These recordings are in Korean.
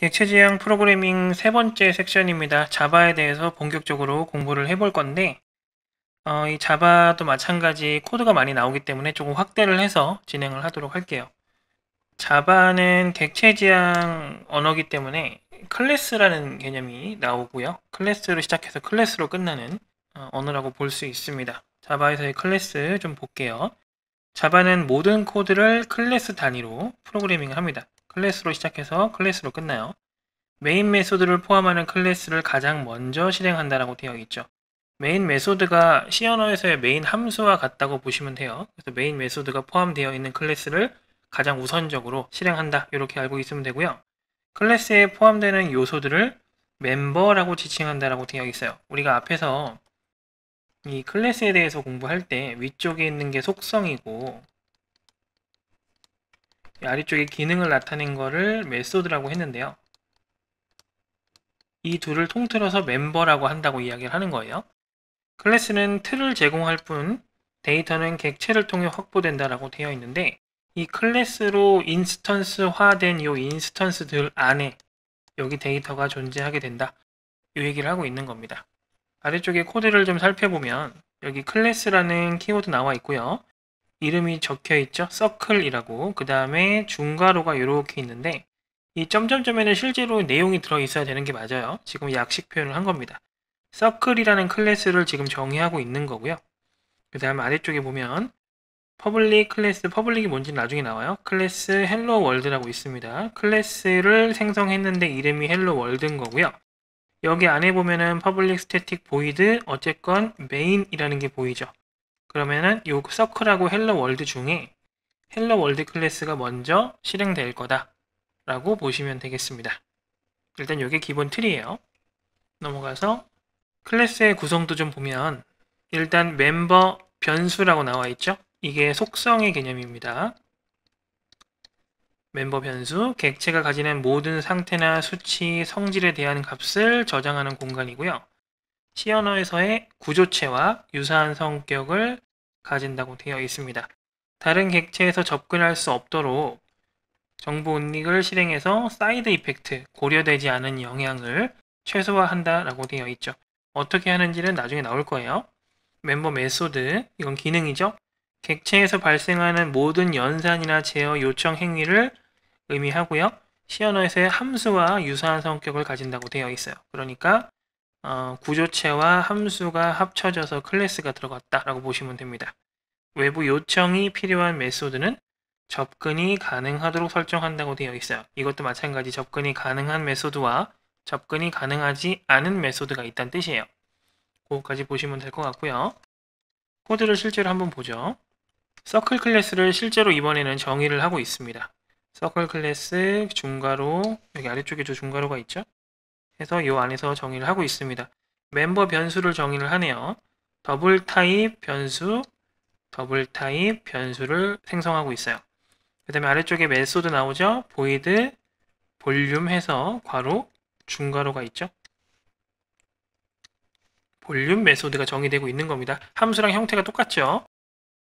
객체지향 프로그래밍 세 번째 섹션입니다. 자바에 대해서 본격적으로 공부를 해볼 건데 어, 이 자바도 마찬가지 코드가 많이 나오기 때문에 조금 확대를 해서 진행을 하도록 할게요. 자바는 객체지향 언어기 때문에 클래스라는 개념이 나오고요. 클래스로 시작해서 클래스로 끝나는 어, 언어라고 볼 수 있습니다. 자바에서의 클래스 좀 볼게요. 자바는 모든 코드를 클래스 단위로 프로그래밍을 합니다. 클래스로 시작해서 클래스로 끝나요. 메인 메소드를 포함하는 클래스를 가장 먼저 실행한다라고 되어 있죠. 메인 메소드가 C 언어에서의 메인 함수와 같다고 보시면 돼요. 그래서 메인 메소드가 포함되어 있는 클래스를 가장 우선적으로 실행한다 이렇게 알고 있으면 되고요. 클래스에 포함되는 요소들을 멤버라고 지칭한다라고 되어 있어요. 우리가 앞에서 이 클래스에 대해서 공부할 때 위쪽에 있는 게 속성이고 아래쪽에 기능을 나타낸 거를 메소드라고 했는데요. 이 둘을 통틀어서 멤버라고 한다고 이야기를 하는 거예요. 클래스는 틀을 제공할 뿐 데이터는 객체를 통해 확보된다라고 되어 있는데 이 클래스로 인스턴스화된 이 인스턴스들 안에 여기 데이터가 존재하게 된다. 이 얘기를 하고 있는 겁니다. 아래쪽에 코드를 좀 살펴보면 여기 클래스라는 키워드 나와 있고요. 이름이 적혀 있죠. 서클이라고. 그 다음에 중괄호가 이렇게 있는데 이 점점점에는 실제로 내용이 들어 있어야 되는 게 맞아요. 지금 약식 표현을 한 겁니다. 서클이라는 클래스를 지금 정의하고 있는 거고요. 그 다음 에 아래쪽에 보면 퍼블릭 클래스 퍼블릭이 뭔지 나중에 나와요. 클래스 헬로 월드라고 있습니다. 클래스를 생성했는데 이름이 헬로 월드인 거고요. 여기 안에 보면은 퍼블릭 스태틱 보이드 어쨌건 메인이라는 게 보이죠. 그러면은 이 서클하고 헬로 월드 중에 헬로 월드 클래스가 먼저 실행될 거다 라고 보시면 되겠습니다. 일단 요게 기본 틀이에요. 넘어가서 클래스의 구성도 좀 보면 일단 멤버 변수라고 나와 있죠. 이게 속성의 개념입니다. 멤버 변수, 객체가 가지는 모든 상태나 수치, 성질에 대한 값을 저장하는 공간이고요. 시 언어에서의 구조체와 유사한 성격을 가진다고 되어 있습니다. 다른 객체에서 접근할 수 없도록 정보 운닉을 실행해서 사이드 이펙트, 고려되지 않은 영향을 최소화한다라고 되어 있죠. 어떻게 하는지는 나중에 나올 거예요. 멤버 메소드, 이건 기능이죠. 객체에서 발생하는 모든 연산이나 제어 요청 행위를 의미하고요. 시언어에서의 함수와 유사한 성격을 가진다고 되어 있어요. 그러니까 어, 구조체와 함수가 합쳐져서 클래스가 들어갔다라고 보시면 됩니다. 외부 요청이 필요한 메소드는 접근이 가능하도록 설정한다고 되어 있어요. 이것도 마찬가지 접근이 가능한 메소드와 접근이 가능하지 않은 메소드가 있다는 뜻이에요. 그거까지 보시면 될 것 같고요. 코드를 실제로 한번 보죠. 서클 클래스를 실제로 이번에는 정의를 하고 있습니다. 서클 클래스 중괄호 여기 아래쪽에 저 중괄호가 있죠? 해서 이 안에서 정의를 하고 있습니다. 멤버 변수를 정의를 하네요. 더블 타입 변수, 더블 타입 변수를 생성하고 있어요. 그 다음에 아래쪽에 메소드 나오죠? 보이드 볼륨 해서 괄호 중괄호가 있죠? 볼륨 메소드가 정의되고 있는 겁니다. 함수랑 형태가 똑같죠?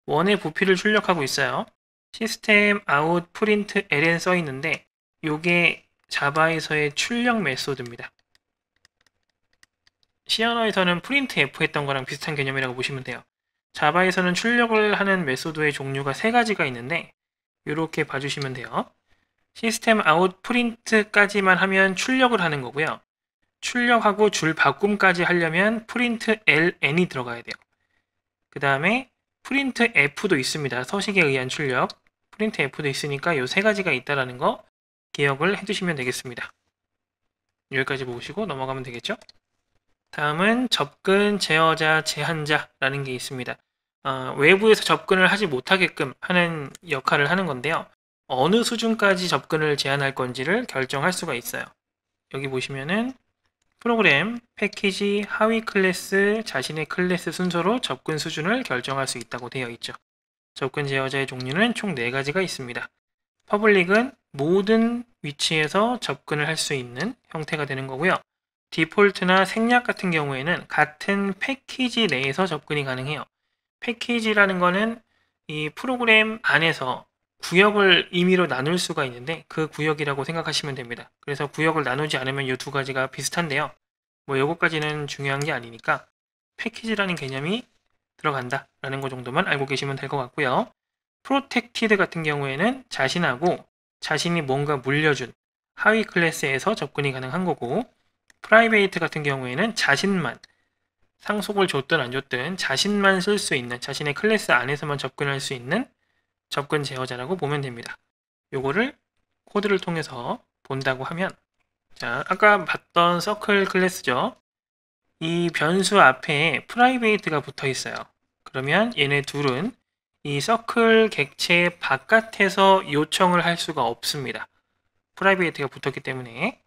원의 부피를 출력하고 있어요. 시스템 아웃 프린트 ln 써 있는데 이게 자바에서의 출력 메소드입니다. 시아너에서는 프린트 F 했던 거랑 비슷한 개념이라고 보시면 돼요. 자바에서는 출력을 하는 메소드의 종류가 세 가지가 있는데 이렇게 봐주시면 돼요. 시스템 아웃 프린트까지만 하면 출력을 하는 거고요. 출력하고 줄 바꿈까지 하려면 프린트 LN이 들어가야 돼요. 그 다음에 프린트 F도 있습니다. 서식에 의한 출력. 프린트 F도 있으니까 이 세 가지가 있다라는 거 기억을 해주시면 되겠습니다. 여기까지 보시고 넘어가면 되겠죠? 다음은 접근 제어자 제한자라는 게 있습니다. 어, 외부에서 접근을 하지 못하게끔 하는 역할을 하는 건데요. 어느 수준까지 접근을 제한할 건지를 결정할 수가 있어요. 여기 보시면은 프로그램, 패키지, 하위 클래스, 자신의 클래스 순서로 접근 수준을 결정할 수 있다고 되어 있죠. 접근 제어자의 종류는 총 4가지가 있습니다. 퍼블릭은 모든 위치에서 접근을 할 수 있는 형태가 되는 거고요. 디폴트나 생략 같은 경우에는 같은 패키지 내에서 접근이 가능해요. 패키지라는 거는 이 프로그램 안에서 구역을 임의로 나눌 수가 있는데 그 구역이라고 생각하시면 됩니다. 그래서 구역을 나누지 않으면 이 두 가지가 비슷한데요. 뭐 요거까지는 중요한 게 아니니까 패키지라는 개념이 들어간다 라는 것 정도만 알고 계시면 될 것 같고요. 프로텍티드 같은 경우에는 자신하고 자신이 뭔가 물려준 하위 클래스에서 접근이 가능한 거고 프라이베이트 같은 경우에는 자신만 상속을 줬든 안 줬든 자신만 쓸 수 있는 자신의 클래스 안에서만 접근할 수 있는 접근 제어자라고 보면 됩니다. 요거를 코드를 통해서 본다고 하면 자 아까 봤던 서클 클래스죠. 이 변수 앞에 프라이베이트가 붙어 있어요. 그러면 얘네 둘은 이 서클 객체 바깥에서 요청을 할 수가 없습니다. 프라이베이트가 붙었기 때문에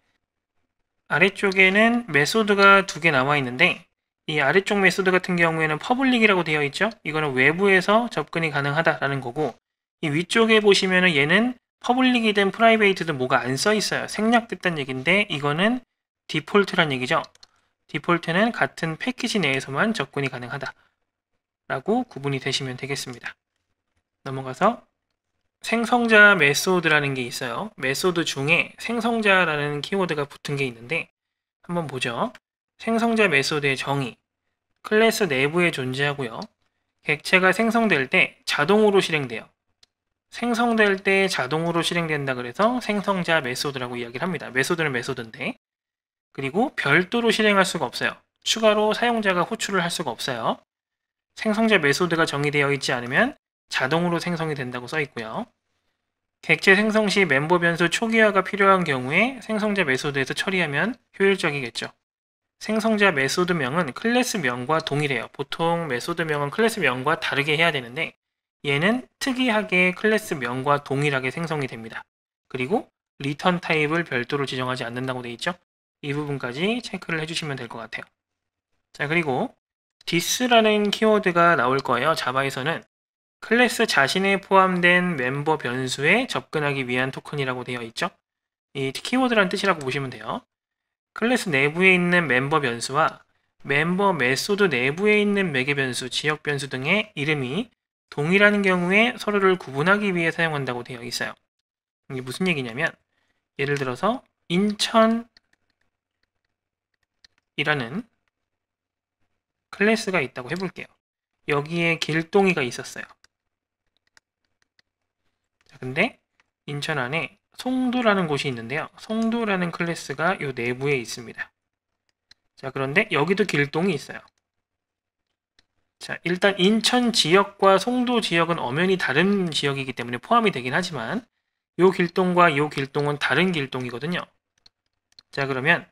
아래쪽에는 메소드가 두 개 남아 있는데 이 아래쪽 메소드 같은 경우에는 퍼블릭이라고 되어 있죠. 이거는 외부에서 접근이 가능하다라는 거고 이 위쪽에 보시면은 얘는 퍼블릭이든 프라이베이트든 뭐가 안 써 있어요. 생략됐다는 얘기인데 이거는 디폴트란 얘기죠. 디폴트는 같은 패키지 내에서만 접근이 가능하다 라고 구분이 되시면 되겠습니다. 넘어가서 생성자 메소드라는 게 있어요. 메소드 중에 생성자라는 키워드가 붙은 게 있는데 한번 보죠. 생성자 메소드의 정의 클래스 내부에 존재하고요. 객체가 생성될 때 자동으로 실행돼요. 생성될 때 자동으로 실행된다 그래서 생성자 메소드라고 이야기를 합니다. 메소드는 메소드인데 그리고 별도로 실행할 수가 없어요. 추가로 사용자가 호출을 할 수가 없어요. 생성자 메소드가 정의되어 있지 않으면 자동으로 생성이 된다고 써 있고요. 객체 생성 시 멤버 변수 초기화가 필요한 경우에 생성자 메소드에서 처리하면 효율적이겠죠. 생성자 메소드명은 클래스명과 동일해요. 보통 메소드명은 클래스명과 다르게 해야 되는데 얘는 특이하게 클래스명과 동일하게 생성이 됩니다. 그리고 리턴 타입을 별도로 지정하지 않는다고 되어 있죠. 이 부분까지 체크를 해주시면 될 것 같아요. 자 그리고 this라는 키워드가 나올 거예요. 자바에서는 클래스 자신에 포함된 멤버 변수에 접근하기 위한 토큰이라고 되어 있죠. 이키워드란 뜻이라고 보시면 돼요. 클래스 내부에 있는 멤버 변수와 멤버 메소드 내부에 있는 매개 변수, 지역 변수 등의 이름이 동일한 경우에 서로를 구분하기 위해 사용한다고 되어 있어요. 이게 무슨 얘기냐면 예를 들어서 인천이라는 클래스가 있다고 해볼게요. 여기에 길동이가 있었어요. 근데 인천 안에 송도라는 곳이 있는데요. 송도라는 클래스가 요 내부에 있습니다. 자, 그런데 여기도 길동이 있어요. 자, 일단 인천 지역과 송도 지역은 엄연히 다른 지역이기 때문에 포함이 되긴 하지만 요 길동과 요 길동은 다른 길동이거든요. 자, 그러면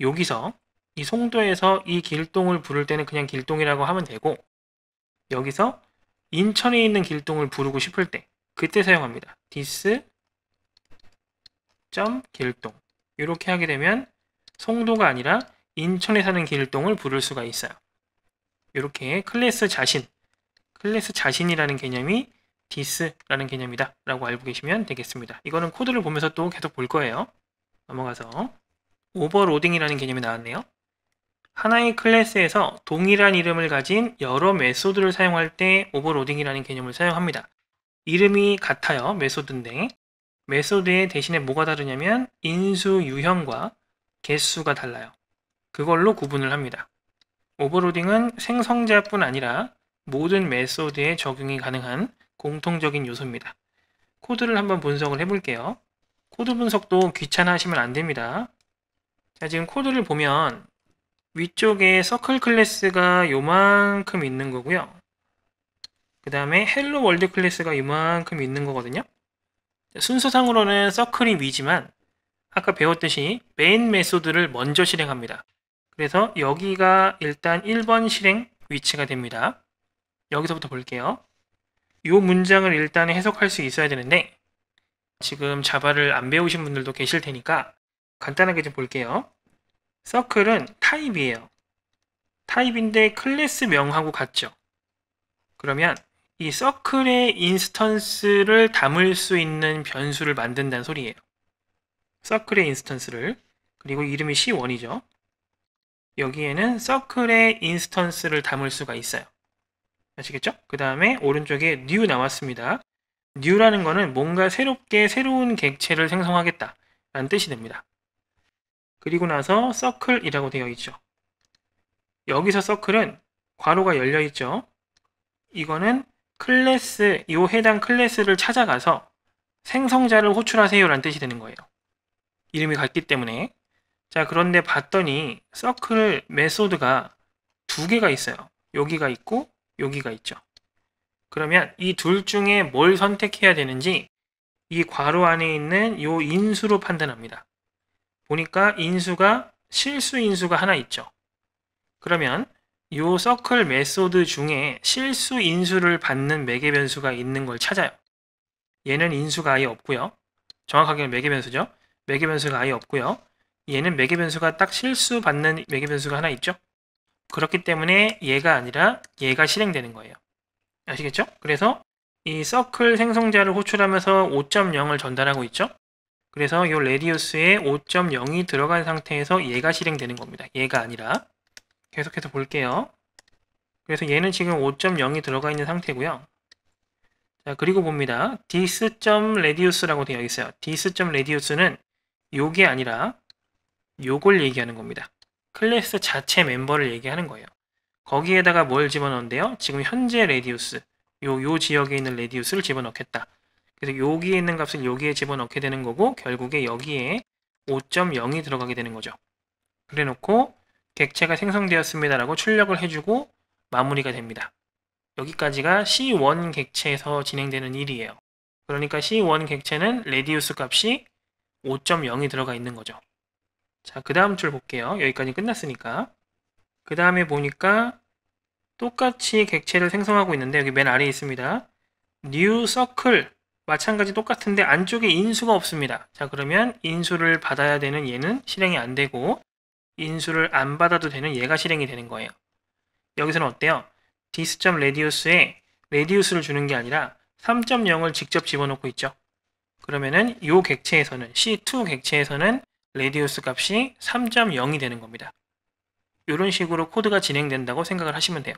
여기서 이 송도에서 이 길동을 부를 때는 그냥 길동이라고 하면 되고 여기서 인천에 있는 길동을 부르고 싶을 때 그때 사용합니다. 디스 점 길동 이렇게 하게 되면 송도가 아니라 인천에 사는 길동을 부를 수가 있어요. 이렇게 클래스 자신 클래스 자신이라는 개념이 디스라는 개념이다 라고 알고 계시면 되겠습니다. 이거는 코드를 보면서 또 계속 볼 거예요. 넘어가서 오버로딩이라는 개념이 나왔네요. 하나의 클래스에서 동일한 이름을 가진 여러 메소드를 사용할 때 오버로딩이라는 개념을 사용합니다. 이름이 같아요. 메소드인데 메소드의 대신에 뭐가 다르냐면 인수 유형과 개수가 달라요. 그걸로 구분을 합니다. 오버로딩은 생성자뿐 아니라 모든 메소드에 적용이 가능한 공통적인 요소입니다. 코드를 한번 분석을 해볼게요. 코드 분석도 귀찮아 하시면 안됩니다. 자 지금 코드를 보면 위쪽에 서클 클래스가 요만큼 있는 거고요. 그 다음에 헬로 월드 클래스가 이만큼 있는 거거든요. 순서상으로는 서클이 위지만 아까 배웠듯이 메인 메소드를 먼저 실행합니다. 그래서 여기가 일단 1번 실행 위치가 됩니다. 여기서부터 볼게요. 이 문장을 일단 해석할 수 있어야 되는데 지금 자바를 안 배우신 분들도 계실 테니까 간단하게 좀 볼게요. 서클은 타입이에요. 타입인데 클래스명하고 같죠. 그러면 이 서클의 인스턴스를 담을 수 있는 변수를 만든다는 소리예요. 서클의 인스턴스를 그리고 이름이 C1이죠. 여기에는 서클의 인스턴스를 담을 수가 있어요. 아시겠죠? 그 다음에 오른쪽에 new 나왔습니다. new라는 거는 뭔가 새롭게 새로운 객체를 생성하겠다 라는 뜻이 됩니다. 그리고 나서 circle이라고 되어 있죠. 여기서 circle은 괄호가 열려 있죠. 이거는 클래스, 이 해당 클래스를 찾아가서 생성자를 호출하세요라는 뜻이 되는 거예요. 이름이 같기 때문에. 자, 그런데 봤더니 서클 메소드가 두 개가 있어요. 여기가 있고 여기가 있죠. 그러면 이 둘 중에 뭘 선택해야 되는지 이 괄호 안에 있는 요 인수로 판단합니다. 보니까 인수가 실수 인수가 하나 있죠. 그러면 요 서클 메소드 중에 실수 인수를 받는 매개 변수가 있는 걸 찾아요. 얘는 인수가 아예 없고요. 정확하게는 매개 변수죠. 매개 변수가 아예 없고요. 얘는 매개 변수가 딱 실수 받는 매개 변수가 하나 있죠. 그렇기 때문에 얘가 아니라 얘가 실행되는 거예요. 아시겠죠? 그래서 이 서클 생성자를 호출하면서 5.0을 전달하고 있죠. 그래서 이 레디우스에 5.0이 들어간 상태에서 얘가 실행되는 겁니다. 얘가 아니라 계속해서 볼게요. 그래서 얘는 지금 5.0이 들어가 있는 상태고요. 자, 그리고 봅니다. dis.radius라고 되어 있어요. dis.radius는 요게 아니라 요걸 얘기하는 겁니다. 클래스 자체 멤버를 얘기하는 거예요. 거기에다가 뭘 집어넣는데요? 지금 현재 레디우스, 요, 요 지역에 있는 레디우스를 집어넣겠다. 그래서 여기에 있는 값을 여기에 집어넣게 되는 거고 결국에 여기에 5.0이 들어가게 되는 거죠. 그래놓고 객체가 생성되었습니다라고 출력을 해주고 마무리가 됩니다. 여기까지가 C1 객체에서 진행되는 일이에요. 그러니까 C1 객체는 레디우스 값이 5.0이 들어가 있는 거죠. 자, 그 다음 줄 볼게요. 여기까지 끝났으니까. 그 다음에 보니까 똑같이 객체를 생성하고 있는데 여기 맨 아래에 있습니다. new circle 마찬가지 똑같은데 안쪽에 인수가 없습니다. 자 그러면 인수를 받아야 되는 얘는 실행이 안 되고 인수를 안 받아도 되는 예가 실행이 되는 거예요. 여기서는 어때요? 디스.radius에 radius를 주는 게 아니라 3.0을 직접 집어넣고 있죠. 그러면은 이 객체에서는 C2 객체에서는 radius 값이 3.0이 되는 겁니다. 이런 식으로 코드가 진행된다고 생각을 하시면 돼요.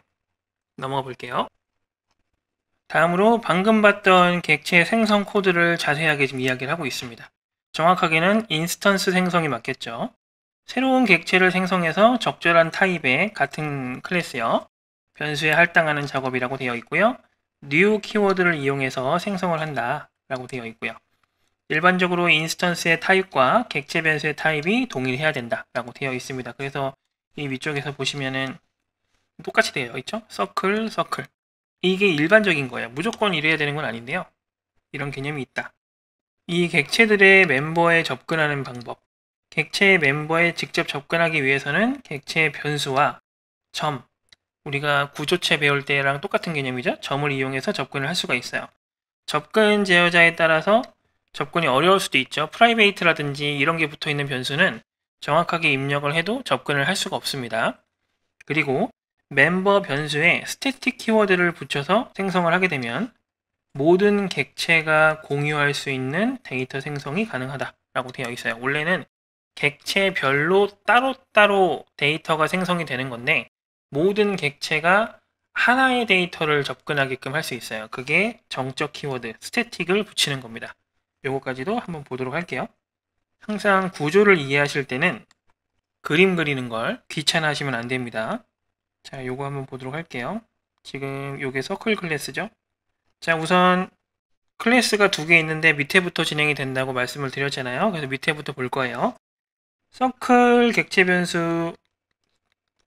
넘어가 볼게요. 다음으로 방금 봤던 객체 생성 코드를 자세하게 좀 이야기를 하고 있습니다. 정확하게는 인스턴스 생성이 맞겠죠. 새로운 객체를 생성해서 적절한 타입의 같은 클래스요. 변수에 할당하는 작업이라고 되어 있고요. new 키워드를 이용해서 생성을 한다 라고 되어 있고요. 일반적으로 인스턴스의 타입과 객체 변수의 타입이 동일해야 된다 라고 되어 있습니다. 그래서 이 위쪽에서 보시면은 똑같이 되어 있죠? 서클, 서클. 이게 일반적인 거예요. 무조건 이래야 되는 건 아닌데요. 이런 개념이 있다. 이 객체들의 멤버에 접근하는 방법 객체의 멤버에 직접 접근하기 위해서는 객체의 변수와 점, 우리가 구조체 배울 때랑 똑같은 개념이죠. 점을 이용해서 접근을 할 수가 있어요. 접근 제어자에 따라서 접근이 어려울 수도 있죠. 프라이베이트라든지 이런 게 붙어 있는 변수는 정확하게 입력을 해도 접근을 할 수가 없습니다. 그리고 멤버 변수에 스태틱 키워드를 붙여서 생성을 하게 되면 모든 객체가 공유할 수 있는 데이터 생성이 가능하다라고 되어 있어요. 원래는 객체별로 따로따로 데이터가 생성이 되는 건데 모든 객체가 하나의 데이터를 접근하게끔 할 수 있어요. 그게 정적 키워드, 스태틱을 붙이는 겁니다. 요거까지도 한번 보도록 할게요. 항상 구조를 이해하실 때는 그림 그리는 걸 귀찮아하시면 안 됩니다. 자, 요거 한번 보도록 할게요. 지금 요게 서클 클래스죠? 자, 우선 클래스가 두 개 있는데 밑에부터 진행이 된다고 말씀을 드렸잖아요. 그래서 밑에부터 볼 거예요. 서클 객체 변수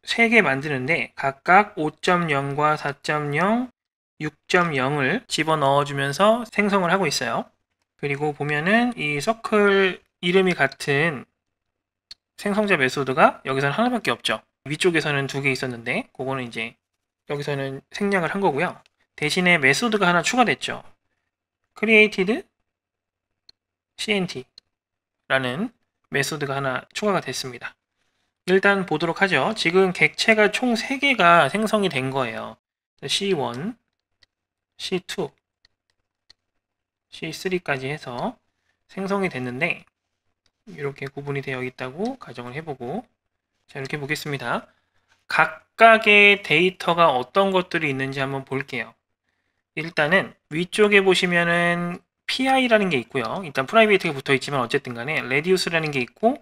3개 만드는데 각각 5.0과 4.0, 6.0을 집어넣어주면서 생성을 하고 있어요. 그리고 보면은 이 서클 이름이 같은 생성자 메소드가 여기서는 하나밖에 없죠. 위쪽에서는 두 개 있었는데 그거는 이제 여기서는 생략을 한 거고요. 대신에 메소드가 하나 추가됐죠. created cnt라는 메소드가 하나 추가가 됐습니다. 일단 보도록 하죠. 지금 객체가 총 3개가 생성이 된 거예요. C1, C2, C3까지 해서 생성이 됐는데 이렇게 구분이 되어 있다고 가정을 해보고 자 이렇게 보겠습니다. 각각의 데이터가 어떤 것들이 있는지 한번 볼게요. 일단은 위쪽에 보시면은 PI라는 게 있고요. 일단 프라이베이트가 붙어 있지만 어쨌든 간에 radius라는 게 있고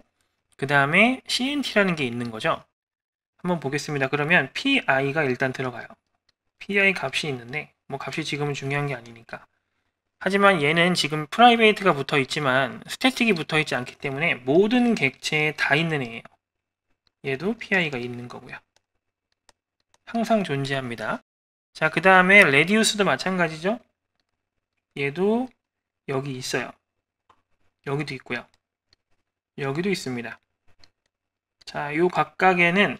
그 다음에 CNT라는 게 있는 거죠. 한번 보겠습니다. 그러면 PI가 일단 들어가요. PI 값이 있는데 뭐 값이 지금은 중요한 게 아니니까. 하지만 얘는 지금 프라이베이트가 붙어 있지만 스태틱이 붙어 있지 않기 때문에 모든 객체에 다 있는 애예요. 얘도 PI가 있는 거고요. 항상 존재합니다. 자, 그 다음에 레디우스도 마찬가지죠. 얘도 여기 있어요. 여기도 있고요. 여기도 있습니다. 자, 이 각각에는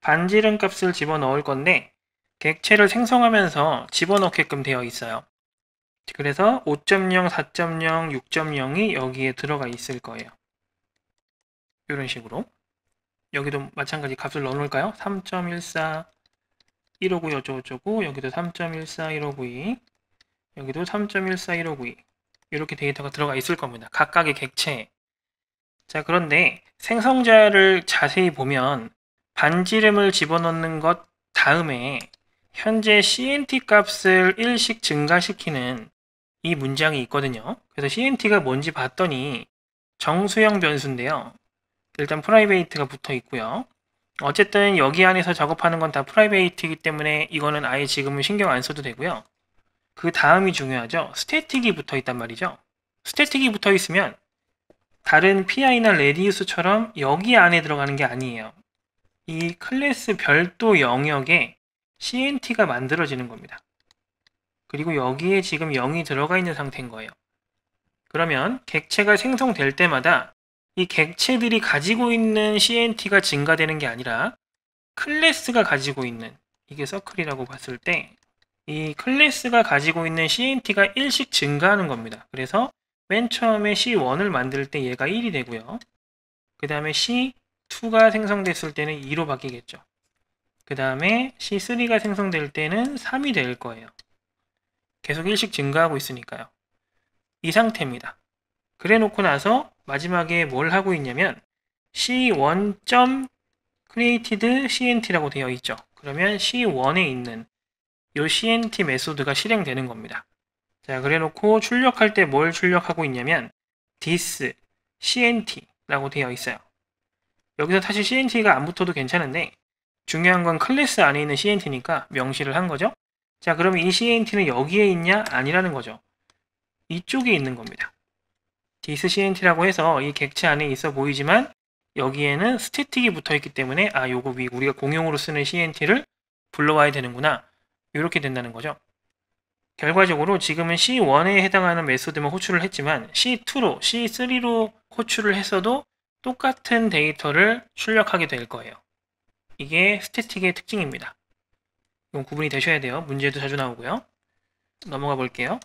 반지름 값을 집어넣을 건데 객체를 생성하면서 집어넣게끔 되어 있어요. 그래서 5.0, 4.0, 6.0이 여기에 들어가 있을 거예요. 이런 식으로. 여기도 마찬가지 값을 넣어놓을까요? 3.14, 159여쩌고고 여기도 3.14, 159 2 여기도 3.14, 159 2 이렇게 데이터가 들어가 있을 겁니다. 각각의 객체 자, 그런데 생성자를 자세히 보면 반지름을 집어넣는 것 다음에 현재 CNT 값을 1씩 증가시키는 이 문장이 있거든요. 그래서 CNT가 뭔지 봤더니 정수형 변수인데요. 일단 프라이베이트가 붙어 있고요. 어쨌든 여기 안에서 작업하는 건 다 프라이베이트이기 때문에 이거는 아예 지금은 신경 안 써도 되고요. 그 다음이 중요하죠. 스태틱이 붙어 있단 말이죠. 스태틱이 붙어 있으면 다른 PI나 레디우스처럼 여기 안에 들어가는 게 아니에요. 이 클래스 별도 영역에 CNT가 만들어지는 겁니다. 그리고 여기에 지금 0이 들어가 있는 상태인 거예요. 그러면 객체가 생성될 때마다 이 객체들이 가지고 있는 CNT가 증가되는 게 아니라 클래스가 가지고 있는 이게 서클이라고 봤을 때이 클래스가 가지고 있는 CNT가 1씩 증가하는 겁니다. 그래서 맨 처음에 C1을 만들 때 얘가 1이 되고요. 그 다음에 C2가 생성됐을 때는 2로 바뀌겠죠. 그 다음에 C3가 생성될 때는 3이 될 거예요. 계속 1씩 증가하고 있으니까요. 이 상태입니다. 그래 놓고 나서 마지막에 뭘 하고 있냐면 C1.created CNT라고 되어 있죠. 그러면 C1에 있는 이 cnt 메소드가 실행되는 겁니다. 자, 그래놓고 출력할 때 뭘 출력하고 있냐면 this cnt라고 되어 있어요. 여기서 사실 cnt가 안 붙어도 괜찮은데 중요한 건 클래스 안에 있는 cnt니까 명시를 한 거죠. 자, 그러면 이 cnt는 여기에 있냐? 아니라는 거죠. 이쪽에 있는 겁니다. this cnt라고 해서 이 객체 안에 있어 보이지만 여기에는 스태틱이 붙어 있기 때문에 아, 요거 우리가 공용으로 쓰는 cnt를 불러와야 되는구나. 이렇게 된다는 거죠. 결과적으로 지금은 C1에 해당하는 메소드만 호출을 했지만 C2로, C3로 호출을 했어도 똑같은 데이터를 출력하게 될 거예요. 이게 스태틱의 특징입니다. 이건 구분이 되셔야 돼요. 문제도 자주 나오고요. 넘어가 볼게요.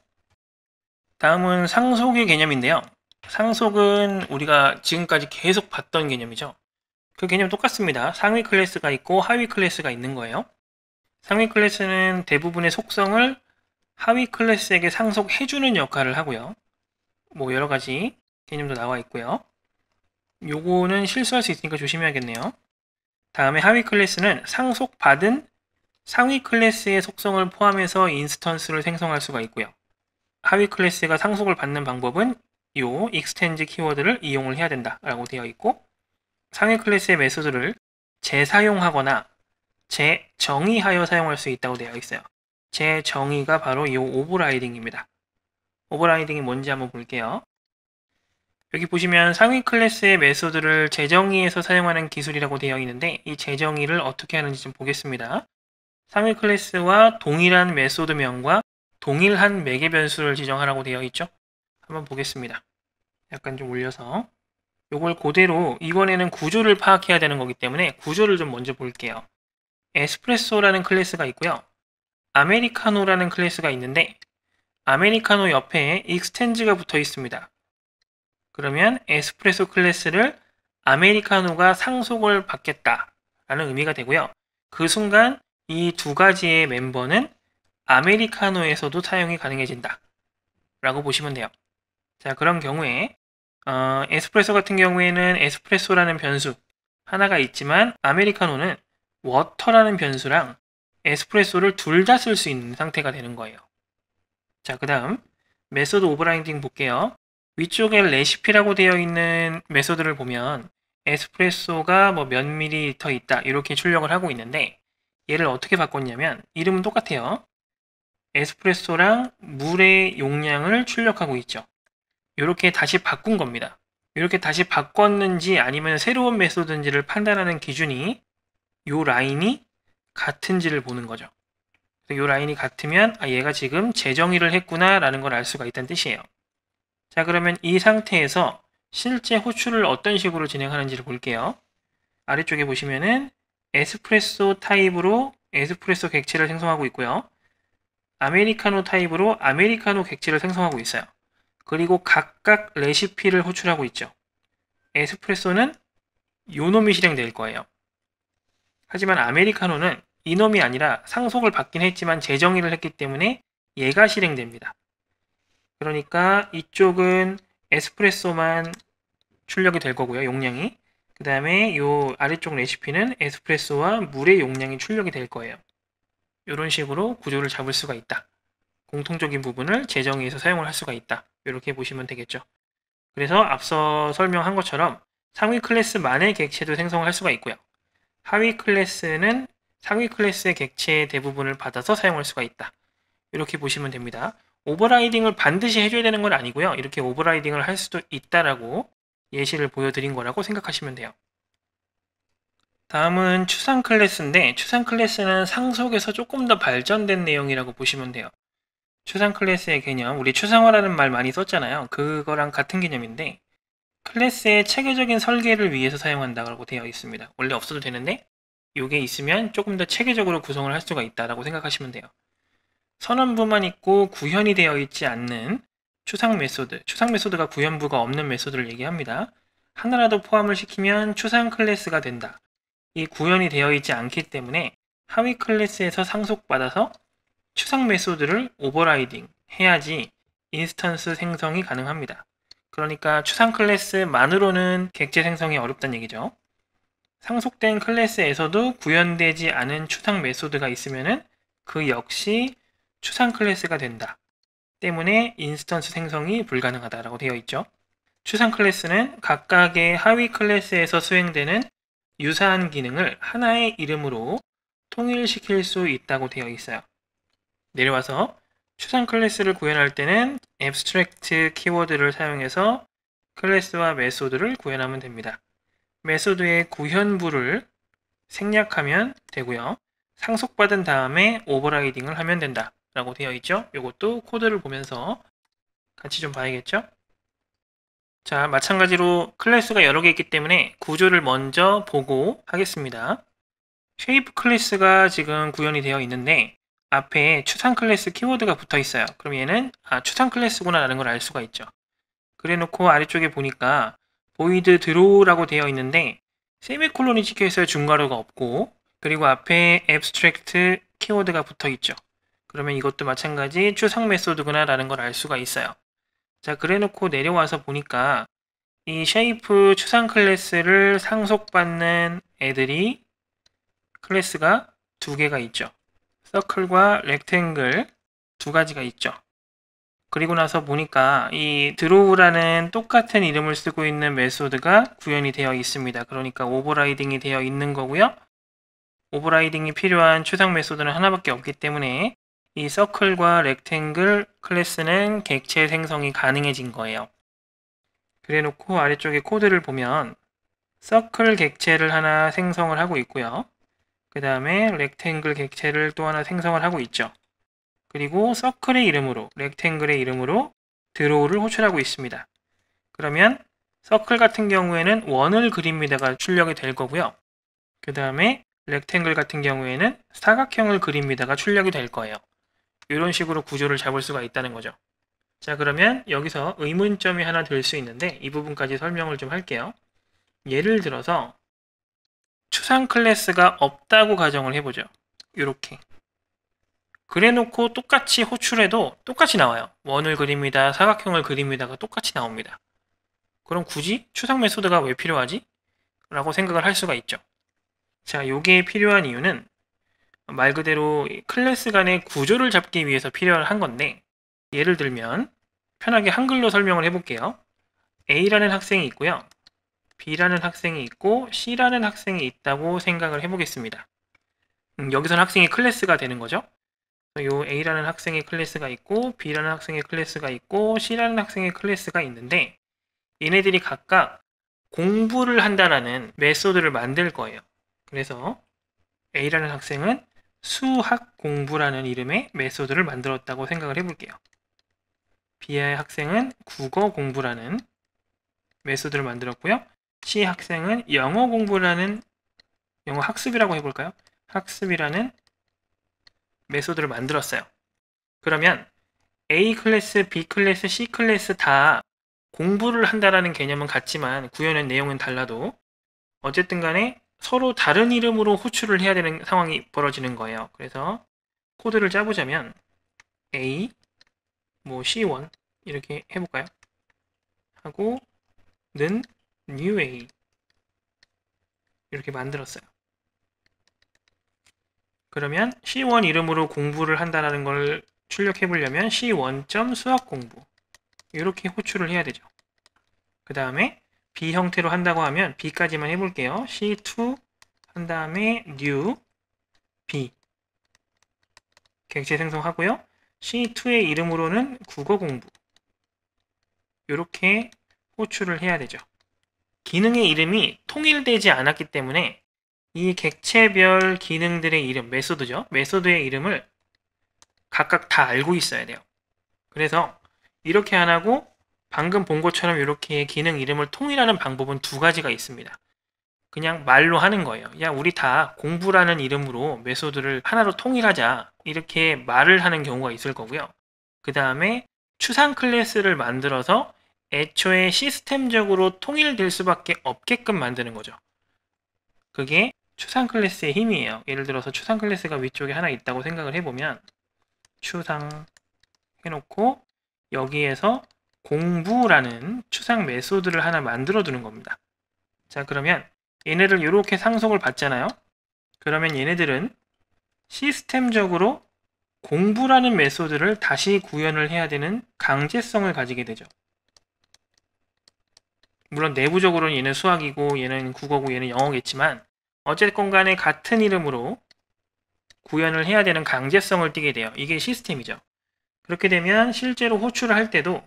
다음은 상속의 개념인데요. 상속은 우리가 지금까지 계속 봤던 개념이죠. 그 개념 똑같습니다. 상위 클래스가 있고 하위 클래스가 있는 거예요. 상위 클래스는 대부분의 속성을 하위 클래스에게 상속해주는 역할을 하고요. 뭐 여러 가지 개념도 나와 있고요. 요거는 실수할 수 있으니까 조심해야겠네요. 다음에 하위 클래스는 상속받은 상위 클래스의 속성을 포함해서 인스턴스를 생성할 수가 있고요. 하위 클래스가 상속을 받는 방법은 요 extend 키워드를 이용을 해야 된다라고 되어 있고 상위 클래스의 메소드를 재사용하거나 재정의하여 사용할 수 있다고 되어 있어요. 재정의가 바로 이 오버라이딩입니다. 오버라이딩이 뭔지 한번 볼게요. 여기 보시면 상위 클래스의 메소드를 재정의에서 사용하는 기술이라고 되어 있는데 이 재정의를 어떻게 하는지 좀 보겠습니다. 상위 클래스와 동일한 메소드명과 동일한 매개 변수를 지정하라고 되어 있죠. 한번 보겠습니다. 약간 좀 올려서 이걸 그대로 이번에는 구조를 파악해야 되는 거기 때문에 구조를 좀 먼저 볼게요. 에스프레소라는 클래스가 있고요. 아메리카노라는 클래스가 있는데 아메리카노 옆에 익스텐즈가 붙어 있습니다. 그러면 에스프레소 클래스를 아메리카노가 상속을 받겠다라는 의미가 되고요. 그 순간 이 두 가지의 멤버는 아메리카노에서도 사용이 가능해진다. 라고 보시면 돼요. 자, 그런 경우에 어, 에스프레소 같은 경우에는 에스프레소라는 변수 하나가 있지만 아메리카노는 워터라는 변수랑 에스프레소를 둘 다 쓸 수 있는 상태가 되는 거예요. 자, 그 다음 메소드 오브라인딩 볼게요. 위쪽에 레시피라고 되어 있는 메소드를 보면 에스프레소가 뭐몇 밀리리터 있다 이렇게 출력을 하고 있는데 얘를 어떻게 바꿨냐면 이름은 똑같아요. 에스프레소랑 물의 용량을 출력하고 있죠. 이렇게 다시 바꾼 겁니다. 이렇게 다시 바꿨는지 아니면 새로운 메소드인지를 판단하는 기준이 요 라인이 같은지를 보는 거죠. 이 라인이 같으면 아, 얘가 지금 재정의를 했구나 라는 걸 알 수가 있다는 뜻이에요. 자 그러면 이 상태에서 실제 호출을 어떤 식으로 진행하는지를 볼게요. 아래쪽에 보시면은 에스프레소 타입으로 에스프레소 객체를 생성하고 있고요. 아메리카노 타입으로 아메리카노 객체를 생성하고 있어요. 그리고 각각 레시피를 호출하고 있죠. 에스프레소는 요놈이 실행될 거예요. 하지만 아메리카노는 이놈이 아니라 상속을 받긴 했지만 재정의를 했기 때문에 얘가 실행됩니다. 그러니까 이쪽은 에스프레소만 출력이 될 거고요. 용량이. 그 다음에 이 아래쪽 레시피는 에스프레소와 물의 용량이 출력이 될 거예요. 이런 식으로 구조를 잡을 수가 있다. 공통적인 부분을 재정의에서 사용을 할 수가 있다. 이렇게 보시면 되겠죠. 그래서 앞서 설명한 것처럼 상위 클래스만의 객체도 생성할 수가 있고요. 하위 클래스는 상위 클래스의 객체의 대부분을 받아서 사용할 수가 있다. 이렇게 보시면 됩니다. 오버라이딩을 반드시 해줘야 되는 건 아니고요. 이렇게 오버라이딩을 할 수도 있다라고 예시를 보여드린 거라고 생각하시면 돼요. 다음은 추상 클래스인데 추상 클래스는 상속에서 조금 더 발전된 내용이라고 보시면 돼요. 추상 클래스의 개념, 우리 추상화라는 말 많이 썼잖아요. 그거랑 같은 개념인데 클래스의 체계적인 설계를 위해서 사용한다고 되어 있습니다. 원래 없어도 되는데 이게 있으면 조금 더 체계적으로 구성을 할 수가 있다고 생각하시면 돼요. 선언부만 있고 구현이 되어 있지 않는 추상 메소드, 추상 메소드가 구현부가 없는 메소드를 얘기합니다. 하나라도 포함을 시키면 추상 클래스가 된다. 이 구현이 되어 있지 않기 때문에 하위 클래스에서 상속받아서 추상 메소드를 오버라이딩 해야지 인스턴스 생성이 가능합니다. 그러니까 추상 클래스만으로는 객체 생성이 어렵다는 얘기죠. 상속된 클래스에서도 구현되지 않은 추상 메소드가 있으면 그 역시 추상 클래스가 된다. 때문에 인스턴스 생성이 불가능하다라고 되어 있죠. 추상 클래스는 각각의 하위 클래스에서 수행되는 유사한 기능을 하나의 이름으로 통일시킬 수 있다고 되어 있어요. 내려와서 추상 클래스를 구현할 때는 abstract 키워드를 사용해서 클래스와 메소드를 구현하면 됩니다. 메소드의 구현부를 생략하면 되고요. 상속받은 다음에 오버라이딩을 하면 된다 라고 되어 있죠. 이것도 코드를 보면서 같이 좀 봐야겠죠. 자 마찬가지로 클래스가 여러 개 있기 때문에 구조를 먼저 보고 하겠습니다. 쉐이프 클래스가 지금 구현이 되어 있는데 앞에 추상 클래스 키워드가 붙어 있어요. 그럼 얘는 아, 추상 클래스구나 라는 걸 알 수가 있죠. 그래놓고 아래쪽에 보니까 보이드 드로우라고 되어 있는데 세미콜론이 찍혀 있어요. 중괄호가 없고 그리고 앞에 abstract 키워드가 붙어 있죠. 그러면 이것도 마찬가지 추상 메소드구나 라는 걸 알 수가 있어요. 자 그래놓고 내려와서 보니까 이 쉐이프 추상 클래스를 상속받는 애들이 클래스가 두 개가 있죠. 서클과 렉탱글 두 가지가 있죠. 그리고 나서 보니까 이 드로우라는 똑같은 이름을 쓰고 있는 메소드가 구현이 되어 있습니다. 그러니까 오버라이딩이 되어 있는 거고요. 오버라이딩이 필요한 추상 메소드는 하나밖에 없기 때문에 이 서클과 렉탱글 클래스는 객체 생성이 가능해진 거예요. 그래놓고 아래쪽에 코드를 보면 서클 객체를 하나 생성을 하고 있고요. 그 다음에 렉탱글 객체를 또 하나 생성을 하고 있죠. 그리고 서클의 이름으로 렉탱글의 이름으로 드로우를 호출하고 있습니다. 그러면 서클 같은 경우에는 원을 그립니다가 출력이 될 거고요. 그 다음에 렉탱글 같은 경우에는 사각형을 그립니다가 출력이 될 거예요. 이런 식으로 구조를 잡을 수가 있다는 거죠. 자 그러면 여기서 의문점이 하나 될 수 있는데 이 부분까지 설명을 좀 할게요. 예를 들어서 추상 클래스가 없다고 가정을 해보죠. 이렇게 그래놓고 똑같이 호출해도 똑같이 나와요. 원을 그립니다. 사각형을 그립니다가 똑같이 나옵니다. 그럼 굳이 추상 메소드가 왜 필요하지? 라고 생각을 할 수가 있죠. 자, 요게 필요한 이유는 말 그대로 클래스 간의 구조를 잡기 위해서 필요한 건데 예를 들면 편하게 한글로 설명을 해볼게요. A라는 학생이 있고요. B라는 학생이 있고 C라는 학생이 있다고 생각을 해보겠습니다. 음, 여기서는 학생의 클래스가 되는 거죠. 이 A라는 학생의 클래스가 있고 B라는 학생의 클래스가 있고 C라는 학생의 클래스가 있는데 얘네들이 각각 공부를 한다라는 메소드를 만들 거예요. 그래서 A라는 학생은 수학 공부라는 이름의 메소드를 만들었다고 생각을 해볼게요. B의 학생은 국어 공부라는 메소드를 만들었고요. C 학생은 영어 공부라는 영어 학습이라고 해볼까요? 학습이라는 메소드를 만들었어요. 그러면 A 클래스, B 클래스, C 클래스 다 공부를 한다라는 개념은 같지만 구현의 내용은 달라도 어쨌든 간에 서로 다른 이름으로 호출을 해야 되는 상황이 벌어지는 거예요. 그래서 코드를 짜보자면 A, 뭐 C1 이렇게 해볼까요? 하고 는 new A 이렇게 만들었어요. 그러면 C1 이름으로 공부를 한다는 걸 출력해 보려면 C1. 수학 공부 이렇게 호출을 해야 되죠. 그 다음에 B 형태로 한다고 하면 B까지만 해볼게요. C2 한 다음에 new B 객체 생성하고요. C2의 이름으로는 국어 공부 이렇게 호출을 해야 되죠. 기능의 이름이 통일되지 않았기 때문에 이 객체별 기능들의 이름, 메소드죠. 메소드의 이름을 각각 다 알고 있어야 돼요. 그래서 이렇게 안 하고 방금 본 것처럼 이렇게 기능 이름을 통일하는 방법은 두 가지가 있습니다. 그냥 말로 하는 거예요. 야, 우리 다 공부라는 이름으로 메소드를 하나로 통일하자. 이렇게 말을 하는 경우가 있을 거고요. 그 다음에 추상 클래스를 만들어서 애초에 시스템적으로 통일될 수밖에 없게끔 만드는 거죠. 그게 추상 클래스의 힘이에요. 예를 들어서 추상 클래스가 위쪽에 하나 있다고 생각을 해보면 추상 해놓고 여기에서 공부라는 추상 메소드를 하나 만들어 두는 겁니다. 자 그러면 얘네들 이렇게 상속을 받잖아요. 그러면 얘네들은 시스템적으로 공부라는 메소드를 다시 구현을 해야 되는 강제성을 가지게 되죠. 물론 내부적으로는 얘는 수학이고 얘는 국어고 얘는 영어겠지만 어쨌건 간에 같은 이름으로 구현을 해야 되는 강제성을 띠게 돼요. 이게 시스템이죠. 그렇게 되면 실제로 호출을 할 때도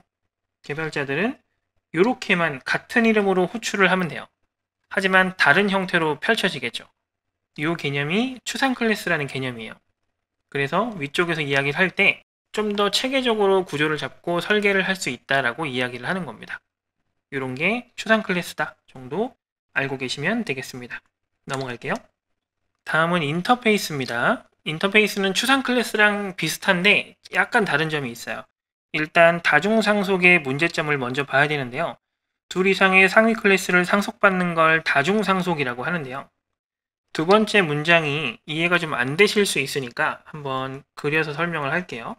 개발자들은 이렇게만 같은 이름으로 호출을 하면 돼요. 하지만 다른 형태로 펼쳐지겠죠. 이 개념이 추상 클래스라는 개념이에요. 그래서 위쪽에서 이야기를 할 때 좀 더 체계적으로 구조를 잡고 설계를 할 수 있다라고 이야기를 하는 겁니다. 이런 게 추상 클래스다 정도 알고 계시면 되겠습니다. 넘어갈게요. 다음은 인터페이스입니다. 인터페이스는 추상 클래스랑 비슷한데 약간 다른 점이 있어요. 일단 다중상속의 문제점을 먼저 봐야 되는데요. 둘 이상의 상위 클래스를 상속받는 걸 다중상속이라고 하는데요. 두 번째 문장이 이해가 좀 안 되실 수 있으니까 한번 그려서 설명을 할게요.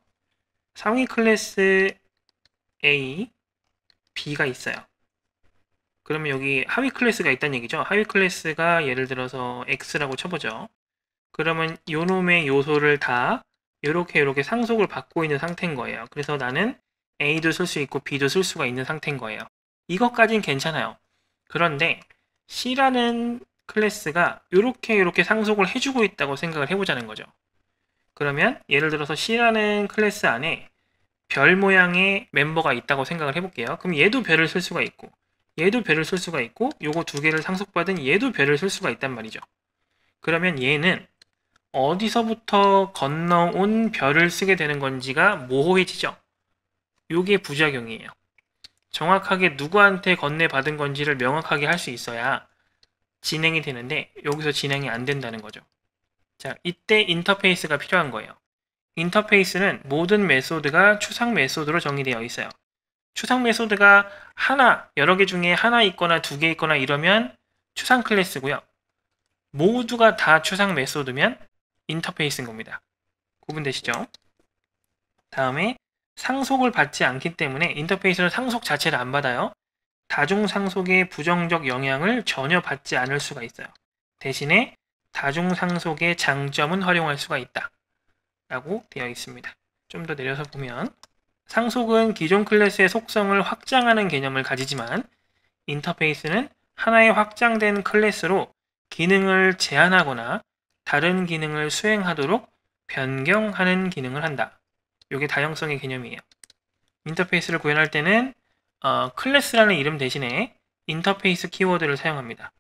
상위 클래스 A, B가 있어요. 그러면 여기 하위 클래스가 있다는 얘기죠. 하위 클래스가 예를 들어서 X라고 쳐보죠. 그러면 요 놈의 요소를 다 이렇게 이렇게 상속을 받고 있는 상태인 거예요. 그래서 나는 A도 쓸 수 있고 B도 쓸 수가 있는 상태인 거예요. 이것까진 괜찮아요. 그런데 C라는 클래스가 이렇게 이렇게 상속을 해주고 있다고 생각을 해보자는 거죠. 그러면 예를 들어서 C라는 클래스 안에 별 모양의 멤버가 있다고 생각을 해볼게요. 그럼 얘도 별을 쓸 수가 있고 얘도 별을 쓸 수가 있고 요거 두 개를 상속받은 얘도 별을 쓸 수가 있단 말이죠. 그러면 얘는 어디서부터 건너온 별을 쓰게 되는 건지가 모호해지죠. 요게 부작용이에요. 정확하게 누구한테 건네받은 건지를 명확하게 할 수 있어야 진행이 되는데 여기서 진행이 안 된다는 거죠. 자, 이때 인터페이스가 필요한 거예요. 인터페이스는 모든 메소드가 추상 메소드로 정의되어 있어요. 추상 메소드가 하나, 여러 개 중에 하나 있거나 두 개 있거나 이러면 추상 클래스고요. 모두가 다 추상 메소드면 인터페이스인 겁니다. 구분되시죠? 다음에 상속을 받지 않기 때문에 인터페이스는 상속 자체를 안 받아요. 다중상속의 부정적 영향을 전혀 받지 않을 수가 있어요. 대신에 다중상속의 장점은 활용할 수가 있다. 라고 되어 있습니다. 좀 더 내려서 보면 상속은 기존 클래스의 속성을 확장하는 개념을 가지지만 인터페이스는 하나의 확장된 클래스로 기능을 제한하거나 다른 기능을 수행하도록 변경하는 기능을 한다. 이게 다형성의 개념이에요. 인터페이스를 구현할 때는 어, 클래스라는 이름 대신에 인터페이스 키워드를 사용합니다.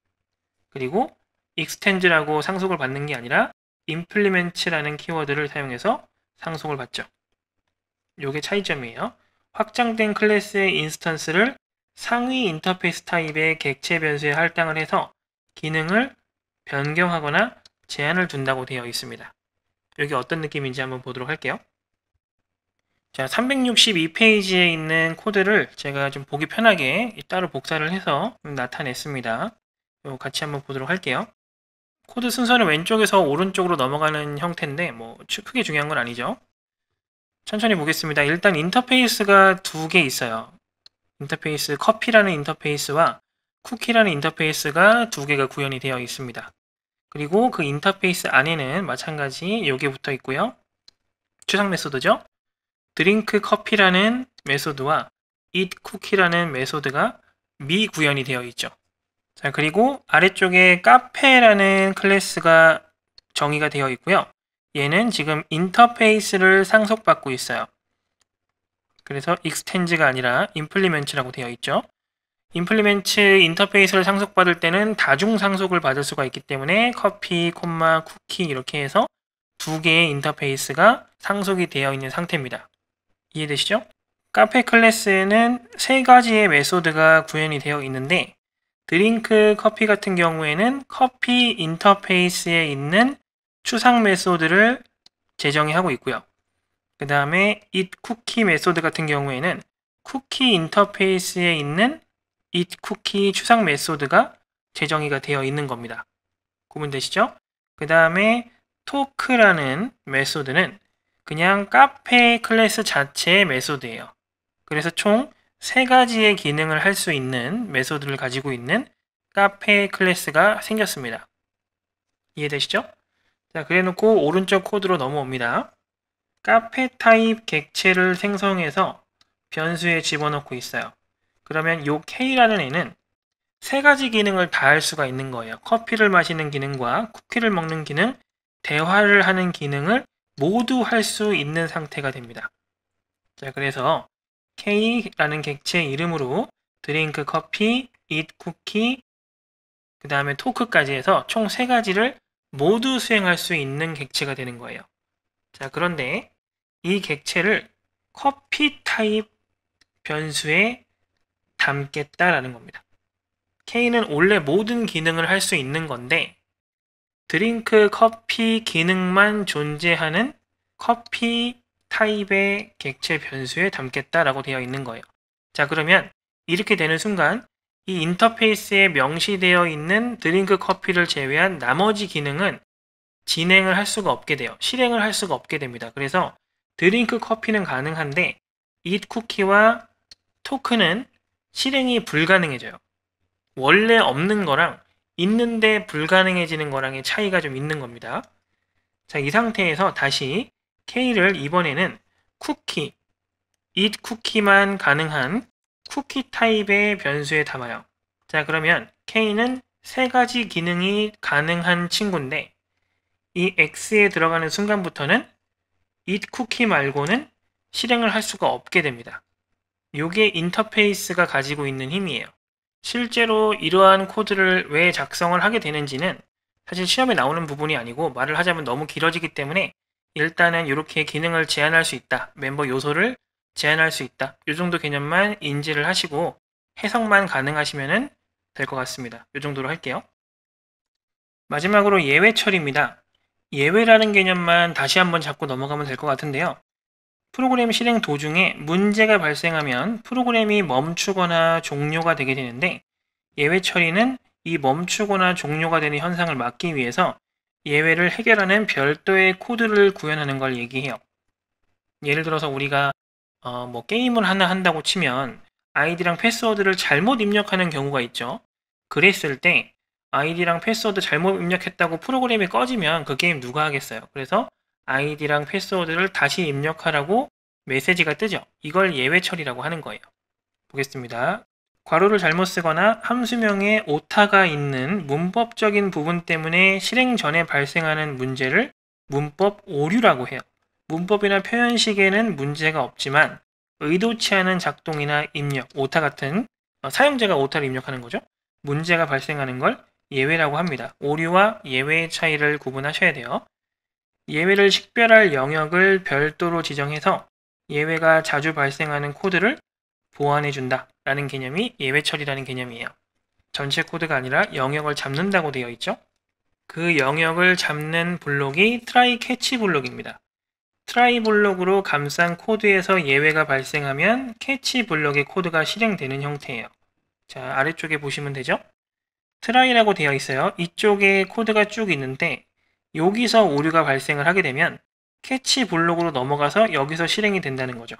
그리고 extend라고 상속을 받는 게 아니라 implement라는 키워드를 사용해서 상속을 받죠. 요게 차이점이에요. 확장된 클래스의 인스턴스를 상위 인터페이스 타입의 객체 변수에 할당을 해서 기능을 변경하거나 제한을 둔다고 되어 있습니다. 여기 어떤 느낌인지 한번 보도록 할게요. 자, 362페이지에 있는 코드를 제가 좀 보기 편하게 따로 복사를 해서 나타냈습니다. 같이 한번 보도록 할게요. 코드 순서는 왼쪽에서 오른쪽으로 넘어가는 형태인데 뭐 크게 중요한 건 아니죠. 천천히 보겠습니다. 일단 인터페이스가 두 개 있어요. 인터페이스 커피라는 인터페이스와 쿠키라는 인터페이스가 두 개가 구현이 되어 있습니다. 그리고 그 인터페이스 안에는 마찬가지 여기 붙어 있고요. 추상 메소드죠. 드링크 커피라는 메소드와 eat 쿠키라는 메소드가 미 구현이 되어 있죠. 자, 그리고 아래쪽에 카페라는 클래스가 정의가 되어 있고요. 얘는 지금 인터페이스를 상속받고 있어요. 그래서 익스텐즈가 아니라 임플리멘츠라고 되어 있죠. 임플리멘츠 인터페이스를 상속받을 때는 다중 상속을 받을 수가 있기 때문에 커피, 콤마, 쿠키 이렇게 해서 두 개의 인터페이스가 상속이 되어 있는 상태입니다. 이해되시죠? 카페 클래스에는 세 가지의 메소드가 구현이 되어 있는데 드링크 커피 같은 경우에는 커피 인터페이스에 있는 추상 메소드를 제정이 하고 있고요. 그 다음에 it 쿠키 메소드 같은 경우에는 쿠키 인터페이스에 있는 it 쿠키 추상 메소드가 제정이가 되어 있는 겁니다. 구분되시죠? 그 다음에 토크라는 메소드는 그냥 카페 클래스 자체의 메소드예요. 그래서 총 세가지의 기능을 할 수 있는 메소드를 가지고 있는 카페 클래스가 생겼습니다. 이해되시죠? 자, 그래놓고 오른쪽 코드로 넘어옵니다. 카페 타입 객체를 생성해서 변수에 집어넣고 있어요. 그러면 요 K라는 애는 세 가지 기능을 다 할 수가 있는 거예요. 커피를 마시는 기능과 쿠키를 먹는 기능, 대화를 하는 기능을 모두 할 수 있는 상태가 됩니다. 자, 그래서 K라는 객체 이름으로 드링크, 커피, 잇 쿠키, 그 다음에 토크까지 해서 총 세 가지를 모두 수행할 수 있는 객체가 되는 거예요. 자, 그런데 이 객체를 커피 타입 변수에 담겠다라는 겁니다. K는 원래 모든 기능을 할 수 있는 건데 드링크 커피 기능만 존재하는 커피 타입의 객체 변수에 담겠다라고 되어 있는 거예요. 자, 그러면 이렇게 되는 순간 이 인터페이스에 명시되어 있는 드링크 커피를 제외한 나머지 기능은 진행을 할 수가 없게 돼요. 실행을 할 수가 없게 됩니다. 그래서 드링크 커피는 가능한데 잇 쿠키와 토크는 실행이 불가능해져요. 원래 없는 거랑 있는데 불가능해지는 거랑의 차이가 좀 있는 겁니다. 자, 이 상태에서 다시 K를 이번에는 쿠키, 잇 쿠키만 가능한 쿠키 타입의 변수에 담아요. 자 그러면 K는 세 가지 기능이 가능한 친구인데 이 X에 들어가는 순간부터는 이 쿠키 말고는 실행을 할 수가 없게 됩니다. 이게 인터페이스가 가지고 있는 힘이에요. 실제로 이러한 코드를 왜 작성을 하게 되는지는 사실 시험에 나오는 부분이 아니고 말을 하자면 너무 길어지기 때문에 일단은 이렇게 기능을 제한할 수 있다. 멤버 요소를 제한할 수 있다. 이 정도 개념만 인지를 하시고 해석만 가능하시면 될 것 같습니다. 이 정도로 할게요. 마지막으로 예외 처리입니다. 예외라는 개념만 다시 한번 잡고 넘어가면 될 것 같은데요. 프로그램 실행 도중에 문제가 발생하면 프로그램이 멈추거나 종료가 되게 되는데 예외 처리는 이 멈추거나 종료가 되는 현상을 막기 위해서 예외를 해결하는 별도의 코드를 구현하는 걸 얘기해요. 예를 들어서 우리가 어, 뭐 게임을 하나 한다고 치면 아이디랑 패스워드를 잘못 입력하는 경우가 있죠. 그랬을 때 아이디랑 패스워드 잘못 입력했다고 프로그램이 꺼지면 그 게임 누가 하겠어요. 그래서 아이디랑 패스워드를 다시 입력하라고 메시지가 뜨죠. 이걸 예외 처리라고 하는 거예요. 보겠습니다. 괄호를 잘못 쓰거나 함수명에 오타가 있는 문법적인 부분 때문에 실행 전에 발생하는 문제를 문법 오류라고 해요. 문법이나 표현식에는 문제가 없지만 의도치 않은 작동이나 입력, 오타 같은 어, 사용자가 오타를 입력하는 거죠. 문제가 발생하는 걸 예외라고 합니다. 오류와 예외의 차이를 구분하셔야 돼요. 예외를 식별할 영역을 별도로 지정해서 예외가 자주 발생하는 코드를 보완해 준다라는 개념이 예외 처리라는 개념이에요. 전체 코드가 아니라 영역을 잡는다고 되어 있죠. 그 영역을 잡는 블록이 try catch 블록입니다. 트라이 블록으로 감싼 코드에서 예외가 발생하면 캐치 블록의 코드가 실행되는 형태예요. 자, 아래쪽에 보시면 되죠? 트라이라고 되어 있어요. 이쪽에 코드가 쭉 있는데 여기서 오류가 발생을 하게 되면 캐치 블록으로 넘어가서 여기서 실행이 된다는 거죠.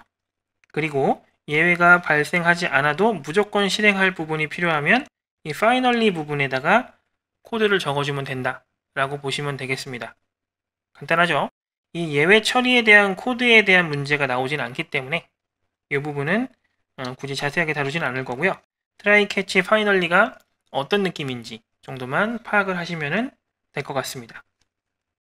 그리고 예외가 발생하지 않아도 무조건 실행할 부분이 필요하면 이 finally 부분에다가 코드를 적어주면 된다 라고 보시면 되겠습니다. 간단하죠? 이 예외 처리에 대한 코드에 대한 문제가 나오진 않기 때문에 이 부분은 어, 굳이 자세하게 다루진 않을 거고요. 트라이 캐치 파이널리가 어떤 느낌인지 정도만 파악을 하시면 될 것 같습니다.